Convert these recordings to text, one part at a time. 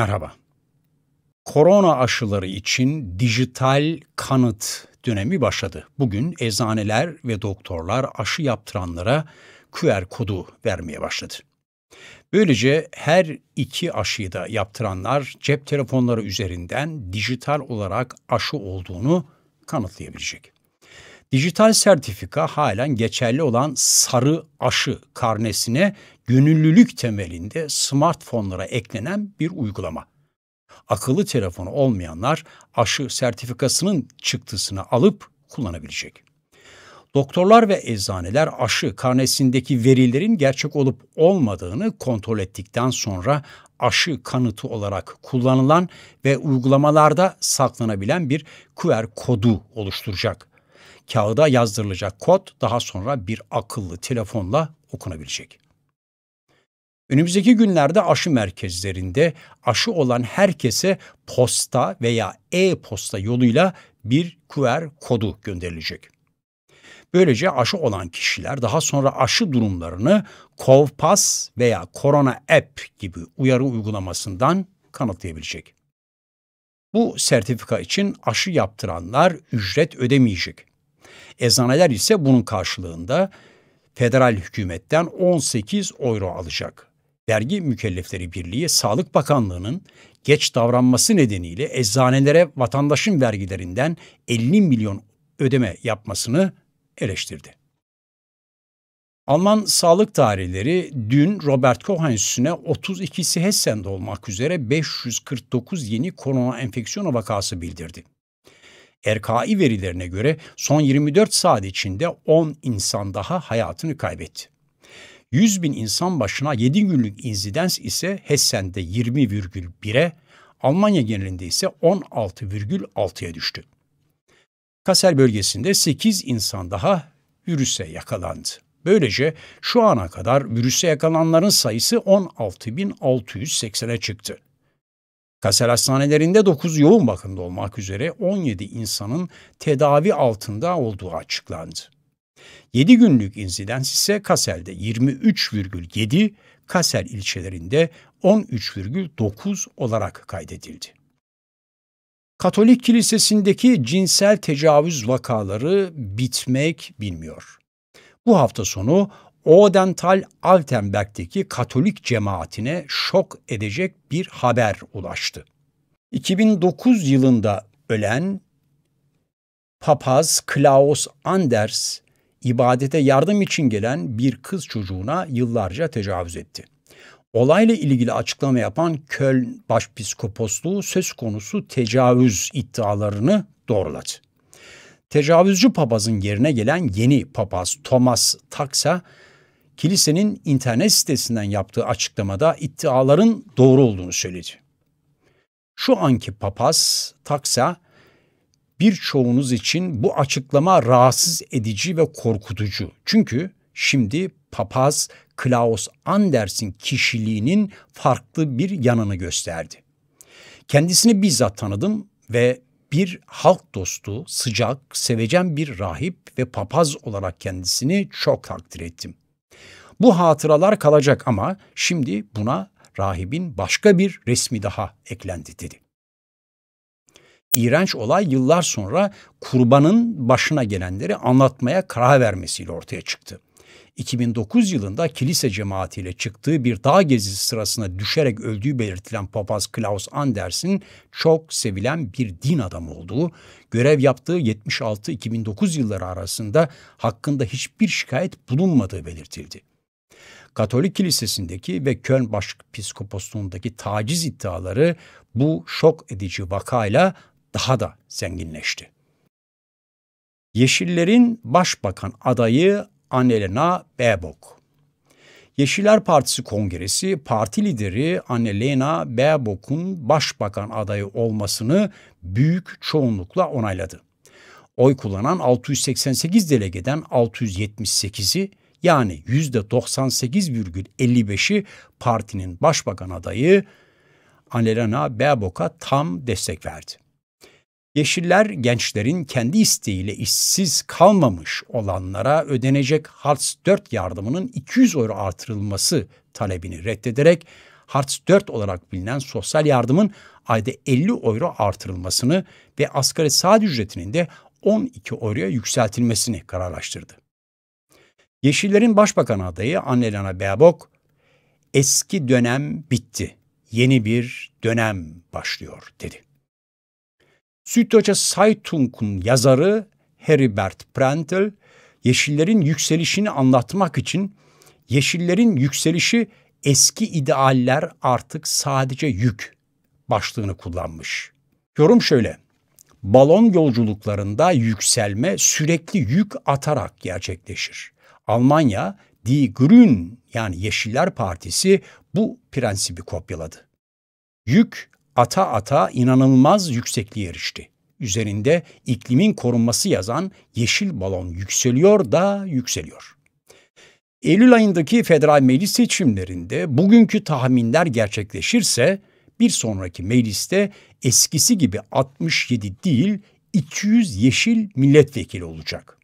Merhaba. Korona aşıları için dijital kanıt dönemi başladı. Bugün eczaneler ve doktorlar aşı yaptıranlara QR kodu vermeye başladı. Böylece her iki aşıyı da yaptıranlar cep telefonları üzerinden dijital olarak aşı olduğunu kanıtlayabilecek. Dijital sertifika halen geçerli olan sarı aşı karnesine gönüllülük temelinde smartfonlara eklenen bir uygulama. Akıllı telefonu olmayanlar aşı sertifikasının çıktısını alıp kullanabilecek. Doktorlar ve eczaneler aşı karnesindeki verilerin gerçek olup olmadığını kontrol ettikten sonra aşı kanıtı olarak kullanılan ve uygulamalarda saklanabilen bir QR kodu oluşturacak kağıda yazdırılacak kod daha sonra bir akıllı telefonla okunabilecek. Önümüzdeki günlerde aşı merkezlerinde aşı olan herkese posta veya e-posta yoluyla bir QR kodu gönderilecek. Böylece aşı olan kişiler daha sonra aşı durumlarını CovPass veya Corona App gibi uyarı uygulamasından kanıtlayabilecek. Bu sertifika için aşı yaptıranlar ücret ödemeyecek. Eczaneler ise bunun karşılığında federal hükümetten 18 euro alacak. Vergi Mükellefleri Birliği Sağlık Bakanlığı'nın geç davranması nedeniyle eczanelere vatandaşın vergilerinden 50 milyon ödeme yapmasını eleştirdi. Alman sağlık tarihleri dün Robert Koch Enstitüsü'ne 32'si Hessen'de olmak üzere 549 yeni korona enfeksiyonu vakası bildirdi. RKI verilerine göre son 24 saat içinde 10 insan daha hayatını kaybetti. 100 bin insan başına 7 günlük insidens ise Hessen'de 20,1'e, Almanya genelinde ise 16,6'ya düştü. Kaser bölgesinde 8 insan daha virüse yakalandı. Böylece şu ana kadar virüse yakalanların sayısı 16.680'e çıktı. Kasel hastanelerinde 9 yoğun bakımda olmak üzere 17 insanın tedavi altında olduğu açıklandı. 7 günlük insidans ise Kasel'de 23,7, Kasel ilçelerinde 13,9 olarak kaydedildi. Katolik Kilisesi'ndeki cinsel tecavüz vakaları bitmek bilmiyor. Bu hafta sonu Odental Altenberg'deki Katolik cemaatine şok edecek bir haber ulaştı. 2009 yılında ölen papaz Klaus Anders ibadete yardım için gelen bir kız çocuğuna yıllarca tecavüz etti. Olayla ilgili açıklama yapan Köln Başpiskoposluğu söz konusu tecavüz iddialarını doğruladı. Tecavüzcü papazın yerine gelen yeni papaz Thomas Taksa kilisenin internet sitesinden yaptığı açıklamada iddiaların doğru olduğunu söyledi. Şu anki papaz taksa birçoğunuz için bu açıklama rahatsız edici ve korkutucu. Çünkü şimdi papaz Klaus Anders'in kişiliğinin farklı bir yanını gösterdi. Kendisini bizzat tanıdım ve bir halk dostu, sıcak, sevecen bir rahip ve papaz olarak kendisini çok takdir ettim. Bu hatıralar kalacak ama şimdi buna rahibin başka bir resmi daha eklendi dedi. İğrenç olay yıllar sonra kurbanın başına gelenleri anlatmaya karar vermesiyle ortaya çıktı. 2009 yılında kilise cemaatiyle çıktığı bir dağ gezisi sırasında düşerek öldüğü belirtilen papaz Klaus Anders'in çok sevilen bir din adamı olduğu, görev yaptığı 76-2009 yılları arasında hakkında hiçbir şikayet bulunmadığı belirtildi. Katolik Kilisesi'ndeki ve Köln Başpiskoposluğundaki taciz iddiaları bu şok edici vakayla daha da zenginleşti. Yeşillerin başbakan adayı Annelena Baerbock. Yeşiller Partisi Kongresi parti lideri Annelena Baerbock'un başbakan adayı olmasını büyük çoğunlukla onayladı. Oy kullanan 688 delegeden 678'i yani yüzde 98,55'i partinin başbakan adayı Annelena Baerbock'a tam destek verdi. Yeşiller gençlerin kendi isteğiyle işsiz kalmamış olanlara ödenecek Hartz 4 yardımının 200 euro artırılması talebini reddederek Hartz 4 olarak bilinen sosyal yardımın ayda 50 euro artırılmasını ve asgari saat ücretinin de 12 euroya yükseltilmesini kararlaştırdı. Yeşillerin başbakan adayı Annelena Baerbock, eski dönem bitti, yeni bir dönem başlıyor dedi. Süddeutsche Zeitung'un yazarı Heribert Prentl, yeşillerin yükselişini anlatmak için yeşillerin yükselişi eski idealler artık sadece yük başlığını kullanmış. Yorum şöyle. Balon yolculuklarında yükselme sürekli yük atarak gerçekleşir. Almanya Die Grün yani Yeşiller Partisi bu prensibi kopyaladı. Yük ata ata inanılmaz yüksekliğe erişti. Üzerinde iklimin korunması yazan yeşil balon yükseliyor da yükseliyor. Eylül ayındaki federal meclis seçimlerinde bugünkü tahminler gerçekleşirse bir sonraki mecliste eskisi gibi 67 değil 200 yeşil milletvekili olacak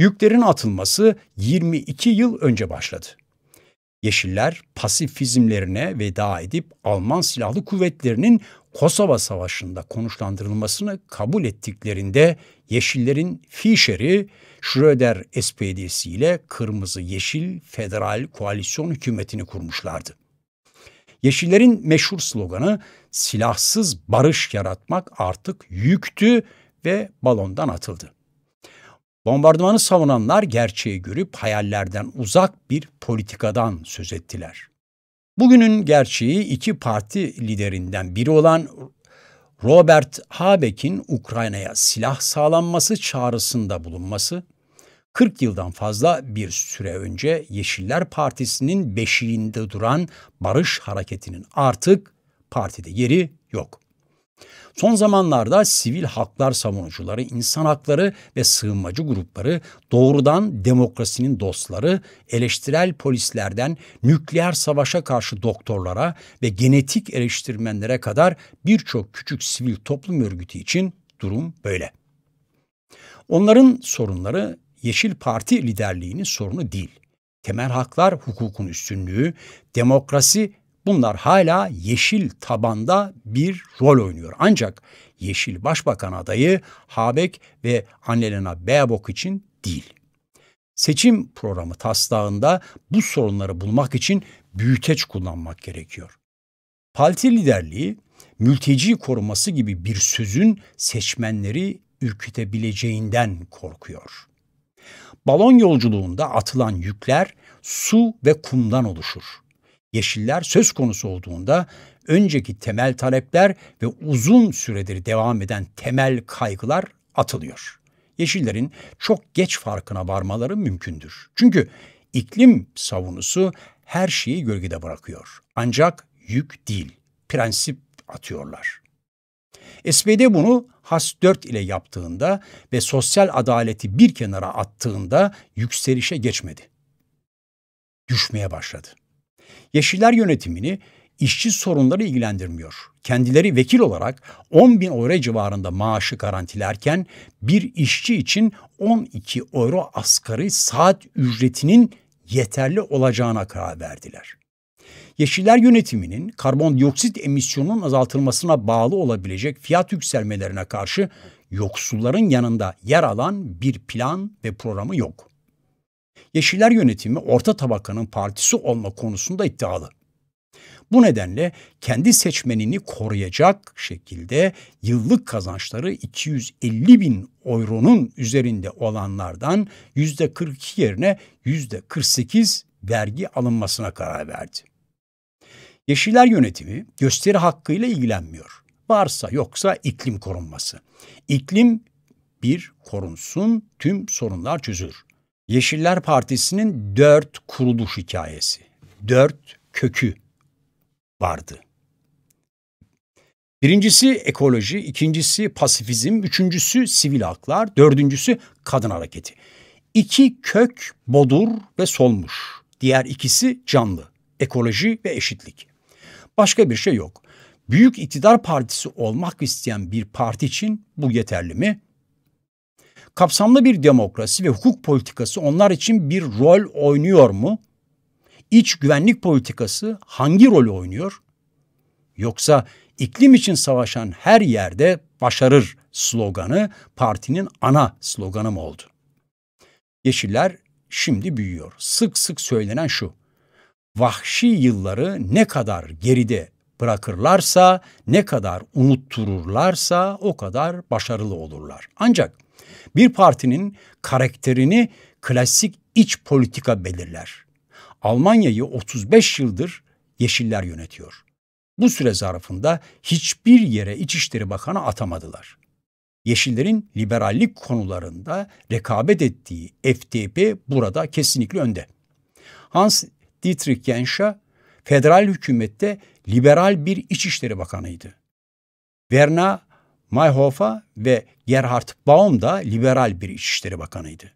yüklerin atılması 22 yıl önce başladı. Yeşiller pasifizmlerine veda edip Alman Silahlı Kuvvetleri'nin Kosova Savaşı'nda konuşlandırılmasını kabul ettiklerinde Yeşillerin Fischer'i Schröder SPD'si ile Kırmızı Yeşil Federal Koalisyon Hükümeti'ni kurmuşlardı. Yeşillerin meşhur sloganı silahsız barış yaratmak artık yüktü ve balondan atıldı. Bombardımanı savunanlar gerçeği görüp hayallerden uzak bir politikadan söz ettiler. Bugünün gerçeği iki parti liderinden biri olan Robert Habeck'in Ukrayna'ya silah sağlanması çağrısında bulunması, 40 yıldan fazla bir süre önce Yeşiller Partisi'nin beşiğinde duran Barış Hareketi'nin artık partide yeri yok. Son zamanlarda sivil haklar savunucuları, insan hakları ve sığınmacı grupları doğrudan demokrasinin dostları, eleştirel polislerden nükleer savaşa karşı doktorlara ve genetik eleştirmenlere kadar birçok küçük sivil toplum örgütü için durum böyle. Onların sorunları Yeşil Parti liderliğinin sorunu değil temel haklar hukukun üstünlüğü, demokrasi Bunlar hala yeşil tabanda bir rol oynuyor. Ancak yeşil başbakan adayı Habeck ve Annelena Baerbock için değil. Seçim programı taslağında bu sorunları bulmak için büyüteç kullanmak gerekiyor. Parti liderliği, mülteci koruması gibi bir sözün seçmenleri ürkütebileceğinden korkuyor. Balon yolculuğunda atılan yükler su ve kumdan oluşur yeşiller söz konusu olduğunda önceki temel talepler ve uzun süredir devam eden temel kaygılar atılıyor. Yeşillerin çok geç farkına varmaları mümkündür. Çünkü iklim savunusu her şeyi gölgede bırakıyor. Ancak yük değil, prensip atıyorlar. SPD bunu Has 4 ile yaptığında ve sosyal adaleti bir kenara attığında yükselişe geçmedi. Düşmeye başladı. Yeşiller yönetimini işçi sorunları ilgilendirmiyor. Kendileri vekil olarak 10 bin euro civarında maaşı garantilerken bir işçi için 12 euro asgari saat ücretinin yeterli olacağına karar verdiler. Yeşiller yönetiminin karbondioksit emisyonunun azaltılmasına bağlı olabilecek fiyat yükselmelerine karşı yoksulların yanında yer alan bir plan ve programı yok. Yeşiller yönetimi orta tabakanın partisi olma konusunda iddialı. Bu nedenle kendi seçmenini koruyacak şekilde yıllık kazançları 250 bin euronun üzerinde olanlardan %42 yerine %48 vergi alınmasına karar verdi. Yeşiller yönetimi gösteri hakkıyla ilgilenmiyor. Varsa yoksa iklim korunması. İklim bir korunsun tüm sorunlar çözülür. Yeşiller Partisi'nin dört kuruluş hikayesi, dört kökü vardı. Birincisi ekoloji, ikincisi pasifizm, üçüncüsü sivil haklar, dördüncüsü kadın hareketi. İki kök bodur ve solmuş. Diğer ikisi canlı. Ekoloji ve eşitlik. Başka bir şey yok. Büyük iktidar partisi olmak isteyen bir parti için bu yeterli mi? kapsamlı bir demokrasi ve hukuk politikası onlar için bir rol oynuyor mu? İç güvenlik politikası hangi rolü oynuyor? Yoksa iklim için savaşan her yerde başarır sloganı partinin ana sloganı mı oldu? Yeşiller şimdi büyüyor. Sık sık söylenen şu. Vahşi yılları ne kadar geride bırakırlarsa, ne kadar unuttururlarsa o kadar başarılı olurlar. Ancak bir partinin karakterini klasik iç politika belirler. Almanya'yı 35 yıldır Yeşiller yönetiyor. Bu süre zarfında hiçbir yere İçişleri Bakanı atamadılar. Yeşillerin liberallik konularında rekabet ettiği FDP burada kesinlikle önde. Hans Dietrich Genscher federal hükümette liberal bir İçişleri Bakanıydı. Werner Mayhofa ve Gerhard Baum da liberal bir İçişleri Bakanıydı.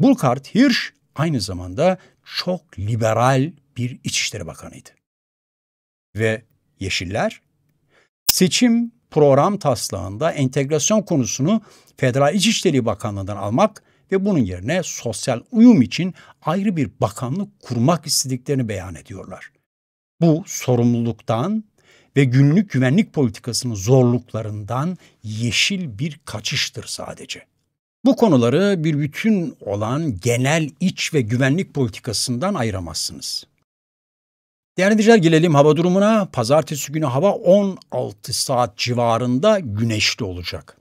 Burkhard Hirsch aynı zamanda çok liberal bir İçişleri Bakanıydı. Ve Yeşiller seçim program taslağında entegrasyon konusunu Federal İçişleri Bakanlığı'ndan almak ve bunun yerine sosyal uyum için ayrı bir bakanlık kurmak istediklerini beyan ediyorlar. Bu sorumluluktan ve günlük güvenlik politikasının zorluklarından yeşil bir kaçıştır sadece. Bu konuları bir bütün olan genel iç ve güvenlik politikasından ayıramazsınız. Değerli dinleyiciler gelelim hava durumuna. Pazartesi günü hava 16 saat civarında güneşli olacak.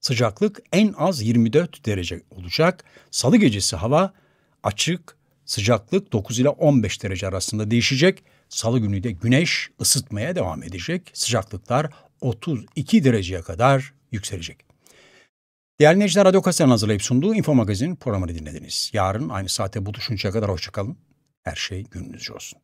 Sıcaklık en az 24 derece olacak. Salı gecesi hava açık, sıcaklık 9 ile 15 derece arasında değişecek. Salı günü de güneş ısıtmaya devam edecek. Sıcaklıklar 32 dereceye kadar yükselecek. Değerli dinleyiciler Radyo Kasten hazırlayıp sunduğu Info Magazin programını dinlediniz. Yarın aynı saate buluşuncaya kadar hoşçakalın. Her şey gününüzce olsun.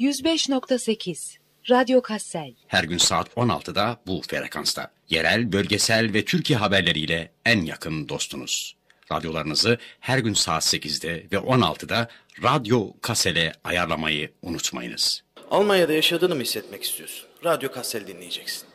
105.8 Radyo Kassel. Her gün saat 16'da bu frekansta. Yerel, bölgesel ve Türkiye haberleriyle en yakın dostunuz. Radyolarınızı her gün saat 8'de ve 16'da Radyo Kasel'e ayarlamayı unutmayınız. Almanya'da yaşadığını mı hissetmek istiyorsun? Radyo Kassel dinleyeceksin.